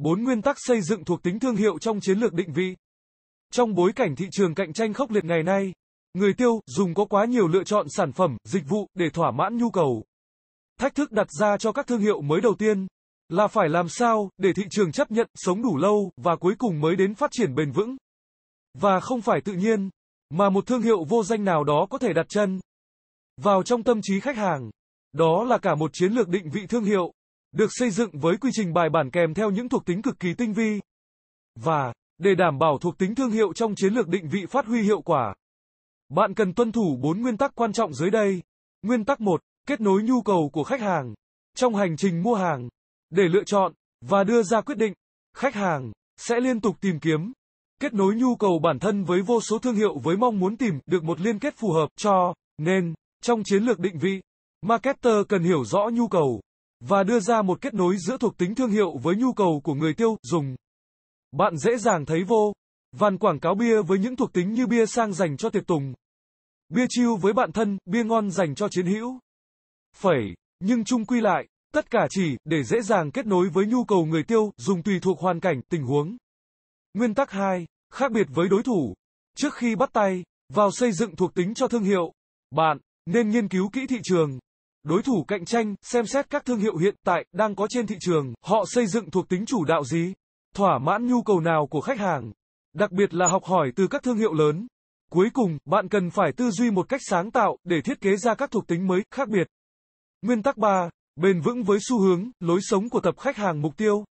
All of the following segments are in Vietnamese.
4 nguyên tắc xây dựng thuộc tính thương hiệu trong chiến lược định vị. Trong bối cảnh thị trường cạnh tranh khốc liệt ngày nay, người tiêu dùng có quá nhiều lựa chọn sản phẩm, dịch vụ để thỏa mãn nhu cầu. Thách thức đặt ra cho các thương hiệu mới đầu tiên là phải làm sao để thị trường chấp nhận, sống đủ lâu và cuối cùng mới đến phát triển bền vững. Và không phải tự nhiên mà một thương hiệu vô danh nào đó có thể đặt chân vào trong tâm trí khách hàng. Đó là cả một chiến lược định vị thương hiệu được xây dựng với quy trình bài bản kèm theo những thuộc tính cực kỳ tinh vi. Và, để đảm bảo thuộc tính thương hiệu trong chiến lược định vị phát huy hiệu quả, bạn cần tuân thủ 4 nguyên tắc quan trọng dưới đây. Nguyên tắc 1, kết nối nhu cầu của khách hàng trong hành trình mua hàng để lựa chọn và đưa ra quyết định, khách hàng sẽ liên tục tìm kiếm kết nối nhu cầu bản thân với vô số thương hiệu với mong muốn tìm được một liên kết phù hợp cho nên trong chiến lược định vị, marketer cần hiểu rõ nhu cầu và đưa ra một kết nối giữa thuộc tính thương hiệu với nhu cầu của người tiêu dùng. Bạn dễ dàng thấy vô vàn quảng cáo bia với những thuộc tính như bia sang dành cho tiệc tùng, bia chiêu với bạn thân, bia ngon dành cho chiến hữu. Phẩy, nhưng chung quy lại, tất cả chỉ để dễ dàng kết nối với nhu cầu người tiêu dùng tùy thuộc hoàn cảnh, tình huống. Nguyên tắc 2, khác biệt với đối thủ. Trước khi bắt tay vào xây dựng thuộc tính cho thương hiệu, bạn nên nghiên cứu kỹ thị trường đối thủ cạnh tranh, xem xét các thương hiệu hiện tại đang có trên thị trường, họ xây dựng thuộc tính chủ đạo gì, thỏa mãn nhu cầu nào của khách hàng, đặc biệt là học hỏi từ các thương hiệu lớn. Cuối cùng, bạn cần phải tư duy một cách sáng tạo để thiết kế ra các thuộc tính mới khác biệt. Nguyên tắc 3: Bền vững với xu hướng, lối sống của tập khách hàng mục tiêu.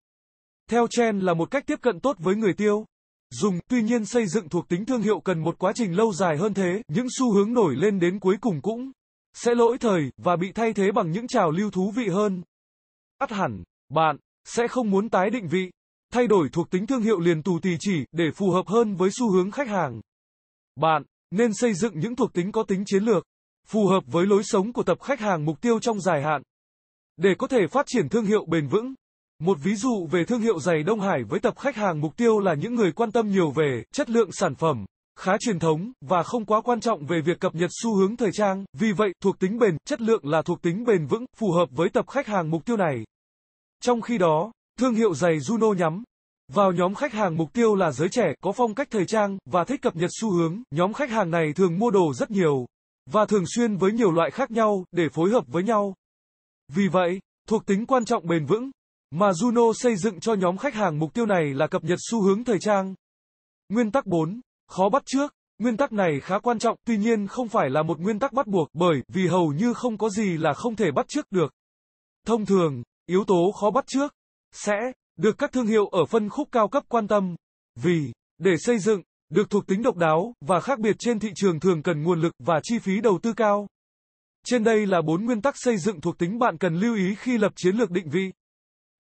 Theo Chen là một cách tiếp cận tốt với người tiêu dùng, tuy nhiên xây dựng thuộc tính thương hiệu cần một quá trình lâu dài hơn thế, những xu hướng nổi lên đến cuối cùng cũng sẽ lỗi thời và bị thay thế bằng những trào lưu thú vị hơn. Ắt hẳn, bạn sẽ không muốn tái định vị, thay đổi thuộc tính thương hiệu liền tù tì chỉ để phù hợp hơn với xu hướng khách hàng. Bạn nên xây dựng những thuộc tính có tính chiến lược, phù hợp với lối sống của tập khách hàng mục tiêu trong dài hạn. Để có thể phát triển thương hiệu bền vững, một ví dụ về thương hiệu giày Đông Hải với tập khách hàng mục tiêu là những người quan tâm nhiều về chất lượng sản phẩm, khá truyền thống, và không quá quan trọng về việc cập nhật xu hướng thời trang, vì vậy, thuộc tính bền, chất lượng là thuộc tính bền vững, phù hợp với tập khách hàng mục tiêu này. Trong khi đó, thương hiệu giày Juno nhắm vào nhóm khách hàng mục tiêu là giới trẻ, có phong cách thời trang, và thích cập nhật xu hướng, nhóm khách hàng này thường mua đồ rất nhiều, và thường xuyên với nhiều loại khác nhau, để phối hợp với nhau. Vì vậy, thuộc tính quan trọng bền vững, mà Juno xây dựng cho nhóm khách hàng mục tiêu này là cập nhật xu hướng thời trang. Nguyên tắc 4 khó bắt trước. Nguyên tắc này khá quan trọng, tuy nhiên không phải là một nguyên tắc bắt buộc, bởi vì hầu như không có gì là không thể bắt trước được. Thông thường, yếu tố khó bắt trước sẽ được các thương hiệu ở phân khúc cao cấp quan tâm, vì để xây dựng được thuộc tính độc đáo và khác biệt trên thị trường thường cần nguồn lực và chi phí đầu tư cao. Trên đây là bốn nguyên tắc xây dựng thuộc tính bạn cần lưu ý khi lập chiến lược định vị.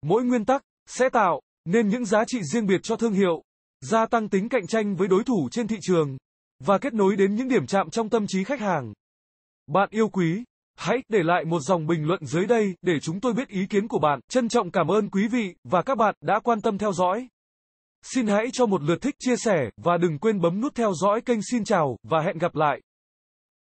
Mỗi nguyên tắc sẽ tạo nên những giá trị riêng biệt cho thương hiệu gia tăng tính cạnh tranh với đối thủ trên thị trường và kết nối đến những điểm chạm trong tâm trí khách hàng. Bạn yêu quý, hãy để lại một dòng bình luận dưới đây để chúng tôi biết ý kiến của bạn. Trân trọng cảm ơn quý vị và các bạn đã quan tâm theo dõi. Xin hãy cho một lượt thích chia sẻ và đừng quên bấm nút theo dõi kênh Xin chào và hẹn gặp lại.